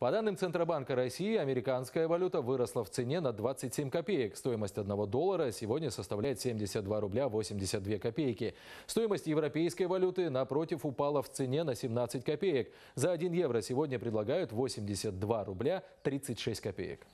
По данным Центробанка России, американская валюта выросла в цене на 27 копеек. Стоимость 1 доллара сегодня составляет 72 рубля 82 копейки. Стоимость европейской валюты, напротив, упала в цене на 17 копеек. За 1 евро сегодня предлагают 82 рубля 36 копеек.